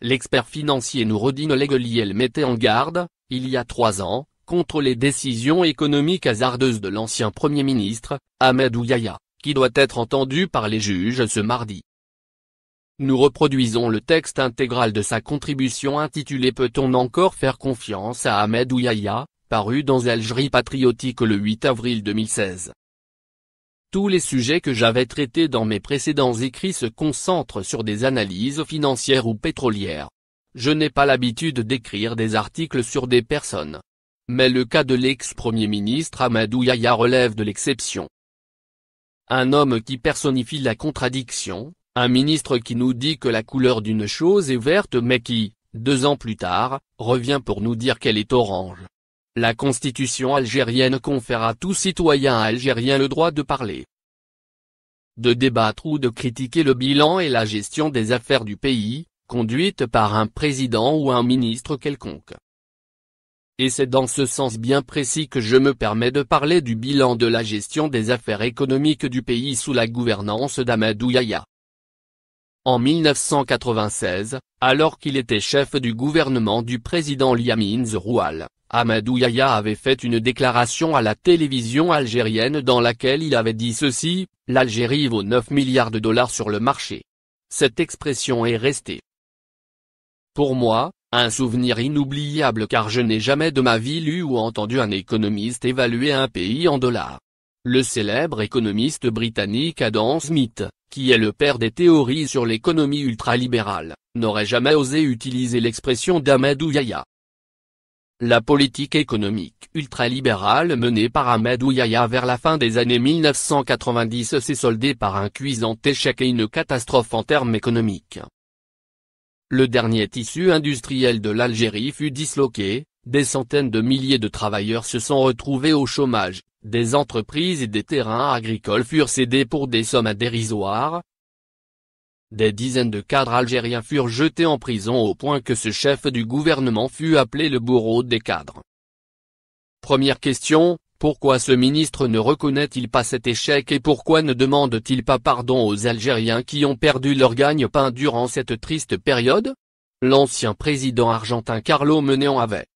L'expert financier Nourodine Legoliel mettait en garde, il y a trois ans, contre les décisions économiques hasardeuses de l'ancien Premier ministre, Ahmed Ouyaya, qui doit être entendu par les juges ce mardi. Nous reproduisons le texte intégral de sa contribution intitulée Peut-on encore faire confiance à Ahmed Ouyaya, paru dans Algerie Patriotique le 8 avril 2016. Tous les sujets que j'avais traités dans mes précédents écrits se concentrent sur des analyses financières ou pétrolières. Je n'ai pas l'habitude d'écrire des articles sur des personnes. Mais le cas de l'ex-premier ministre Amadou Yahya relève de l'exception. Un homme qui personnifie la contradiction, un ministre qui nous dit que la couleur d'une chose est verte mais qui, deux ans plus tard, revient pour nous dire qu'elle est orange. La constitution algérienne confère à tout citoyen algérien le droit de parler, de débattre ou de critiquer le bilan et la gestion des affaires du pays, conduite par un président ou un ministre quelconque. Et c'est dans ce sens bien précis que je me permets de parler du bilan de la gestion des affaires économiques du pays sous la gouvernance d'Amadou Yaya. En 1996, alors qu'il était chef du gouvernement du président Liamine Zeroual, Amadou Yaya avait fait une déclaration à la télévision algérienne dans laquelle il avait dit ceci, l'Algérie vaut 9 milliards de dollars sur le marché. Cette expression est restée. Pour moi, un souvenir inoubliable car je n'ai jamais de ma vie lu ou entendu un économiste évaluer un pays en dollars. Le célèbre économiste britannique Adam Smith, qui est le père des théories sur l'économie ultralibérale, n'aurait jamais osé utiliser l'expression d'Amadou Yaya. La politique économique ultralibérale menée par Ahmed Ouyaya vers la fin des années 1990 s'est soldée par un cuisant échec et une catastrophe en termes économiques. Le dernier tissu industriel de l'Algérie fut disloqué, des centaines de milliers de travailleurs se sont retrouvés au chômage, des entreprises et des terrains agricoles furent cédés pour des sommes dérisoires, des dizaines de cadres algériens furent jetés en prison au point que ce chef du gouvernement fut appelé le bourreau des cadres. Première question, pourquoi ce ministre ne reconnaît-il pas cet échec et pourquoi ne demande-t-il pas pardon aux Algériens qui ont perdu leur gagne-pain durant cette triste période L'ancien président argentin Carlo en avait.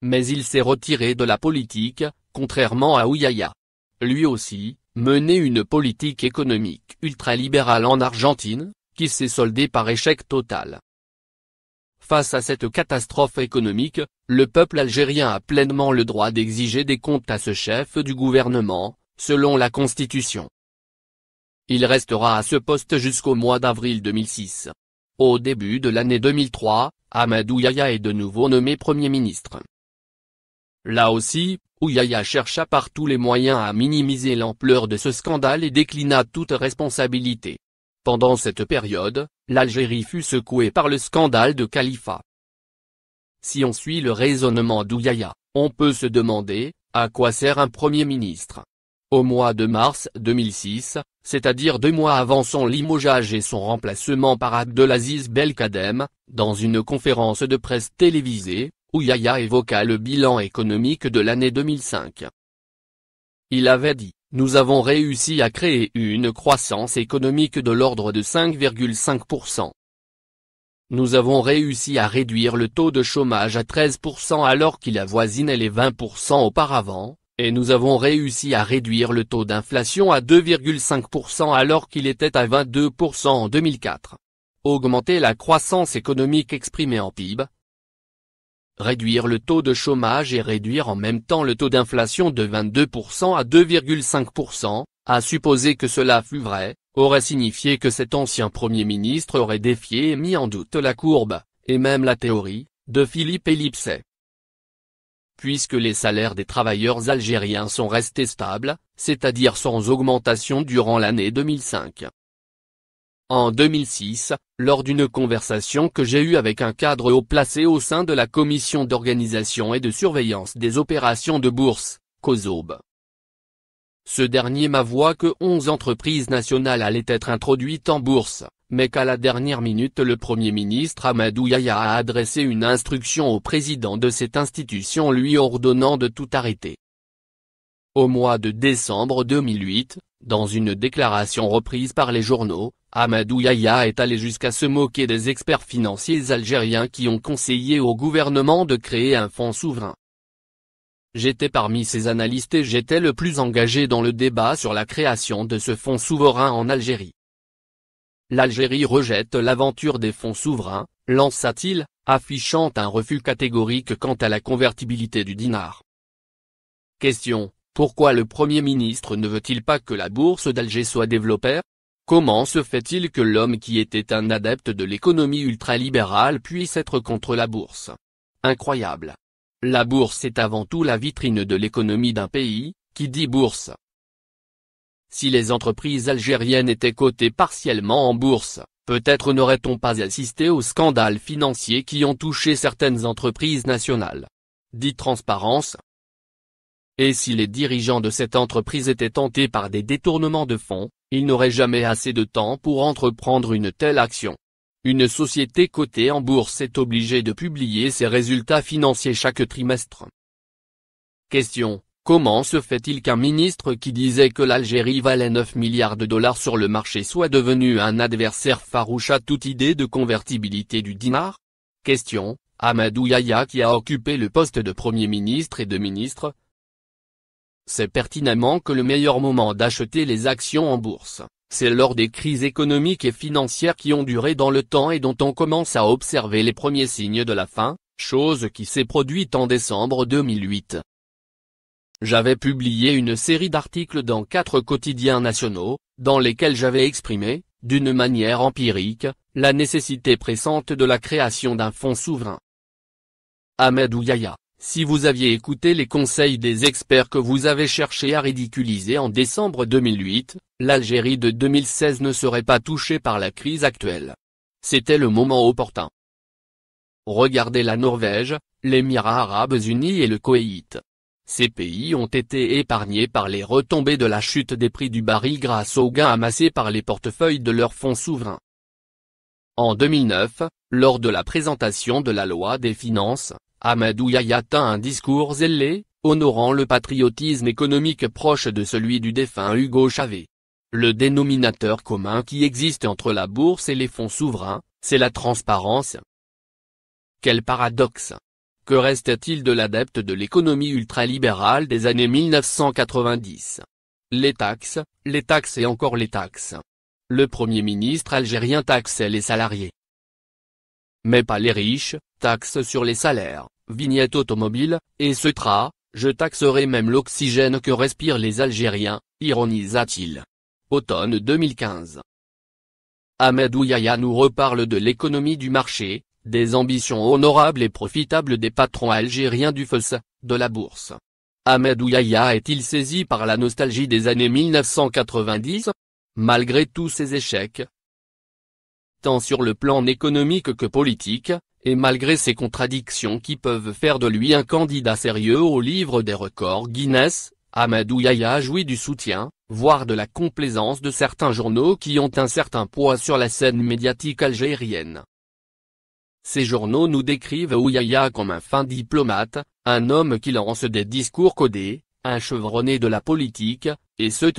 Mais il s'est retiré de la politique, contrairement à Ouyaya. Lui aussi, mener une politique économique ultralibérale en Argentine, qui s'est soldée par échec total. Face à cette catastrophe économique, le peuple algérien a pleinement le droit d'exiger des comptes à ce chef du gouvernement, selon la Constitution. Il restera à ce poste jusqu'au mois d'avril 2006. Au début de l'année 2003, Amadou est de nouveau nommé Premier ministre. Là aussi, Ouyaya chercha par tous les moyens à minimiser l'ampleur de ce scandale et déclina toute responsabilité. Pendant cette période, l'Algérie fut secouée par le scandale de Khalifa. Si on suit le raisonnement d'Ouyaya, on peut se demander, à quoi sert un Premier ministre Au mois de mars 2006, c'est-à-dire deux mois avant son limogeage et son remplacement par Abdelaziz Belkadem, dans une conférence de presse télévisée, Ouyaya évoqua le bilan économique de l'année 2005. Il avait dit, nous avons réussi à créer une croissance économique de l'ordre de 5,5%. Nous avons réussi à réduire le taux de chômage à 13% alors qu'il avoisinait les 20% auparavant, et nous avons réussi à réduire le taux d'inflation à 2,5% alors qu'il était à 22% en 2004. Augmenter la croissance économique exprimée en PIB, réduire le taux de chômage et réduire en même temps le taux d'inflation de 22% à 2,5%, à supposer que cela fût vrai, aurait signifié que cet ancien Premier ministre aurait défié et mis en doute la courbe, et même la théorie, de Philippe Ellipset. Puisque les salaires des travailleurs algériens sont restés stables, c'est-à-dire sans augmentation durant l'année 2005, en 2006, lors d'une conversation que j'ai eue avec un cadre haut placé au sein de la commission d'organisation et de surveillance des opérations de bourse, COSOB. Ce dernier m'avoua que 11 entreprises nationales allaient être introduites en bourse, mais qu'à la dernière minute le Premier ministre Amadou Yahya a adressé une instruction au président de cette institution lui ordonnant de tout arrêter. Au mois de décembre 2008, dans une déclaration reprise par les journaux, Amadou Yahya est allé jusqu'à se moquer des experts financiers algériens qui ont conseillé au gouvernement de créer un fonds souverain. J'étais parmi ces analystes et j'étais le plus engagé dans le débat sur la création de ce fonds souverain en Algérie. L'Algérie rejette l'aventure des fonds souverains, lança-t-il, affichant un refus catégorique quant à la convertibilité du dinar. Question, pourquoi le Premier ministre ne veut-il pas que la bourse d'Alger soit développée Comment se fait-il que l'homme qui était un adepte de l'économie ultralibérale puisse être contre la bourse Incroyable La bourse est avant tout la vitrine de l'économie d'un pays, qui dit bourse. Si les entreprises algériennes étaient cotées partiellement en bourse, peut-être n'aurait-on pas assisté aux scandales financiers qui ont touché certaines entreprises nationales. Dit transparence, et si les dirigeants de cette entreprise étaient tentés par des détournements de fonds, il n'aurait jamais assez de temps pour entreprendre une telle action. Une société cotée en bourse est obligée de publier ses résultats financiers chaque trimestre. Question. Comment se fait-il qu'un ministre qui disait que l'Algérie valait 9 milliards de dollars sur le marché soit devenu un adversaire farouche à toute idée de convertibilité du dinar Question, Amadou Yaya qui a occupé le poste de Premier ministre et de ministre, c'est pertinemment que le meilleur moment d'acheter les actions en bourse, c'est lors des crises économiques et financières qui ont duré dans le temps et dont on commence à observer les premiers signes de la fin, chose qui s'est produite en décembre 2008. J'avais publié une série d'articles dans quatre quotidiens nationaux, dans lesquels j'avais exprimé, d'une manière empirique, la nécessité pressante de la création d'un fonds souverain. Ahmed Ouyaya, si vous aviez écouté les conseils des experts que vous avez cherché à ridiculiser en décembre 2008, l'Algérie de 2016 ne serait pas touchée par la crise actuelle. C'était le moment opportun. Regardez la Norvège, l'Émirat Arabes Unis et le Koweït. Ces pays ont été épargnés par les retombées de la chute des prix du baril grâce aux gains amassés par les portefeuilles de leurs fonds souverains. En 2009, lors de la présentation de la loi des finances, Amadou Yaya atteint un discours zélé, honorant le patriotisme économique proche de celui du défunt Hugo Chavez. Le dénominateur commun qui existe entre la bourse et les fonds souverains, c'est la transparence. Quel paradoxe Que reste-t-il de l'adepte de l'économie ultralibérale des années 1990 Les taxes, les taxes et encore les taxes. Le premier ministre algérien taxait les salariés mais pas les riches, taxes sur les salaires, vignette automobile, tra, je taxerai même l'oxygène que respirent les Algériens, ironisa-t-il. Automne 2015. Ahmed Ouyaya nous reparle de l'économie du marché, des ambitions honorables et profitables des patrons algériens du FES, de la bourse. Ahmed Ouyaya est-il saisi par la nostalgie des années 1990 Malgré tous ses échecs, tant sur le plan économique que politique, et malgré ces contradictions qui peuvent faire de lui un candidat sérieux au livre des records Guinness, Ahmed Yaya jouit du soutien, voire de la complaisance de certains journaux qui ont un certain poids sur la scène médiatique algérienne. Ces journaux nous décrivent Ouyaya comme un fin diplomate, un homme qui lance des discours codés, un chevronné de la politique, et etc.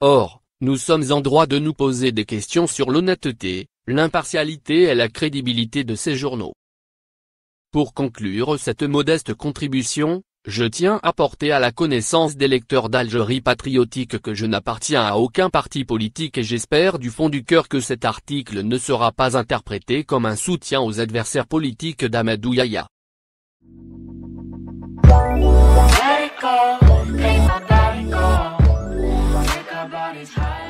Or, nous sommes en droit de nous poser des questions sur l'honnêteté, l'impartialité et la crédibilité de ces journaux. Pour conclure cette modeste contribution, je tiens à porter à la connaissance des lecteurs d'Algérie patriotique que je n'appartiens à aucun parti politique et j'espère du fond du cœur que cet article ne sera pas interprété comme un soutien aux adversaires politiques d'Amadou Yaya. body's high.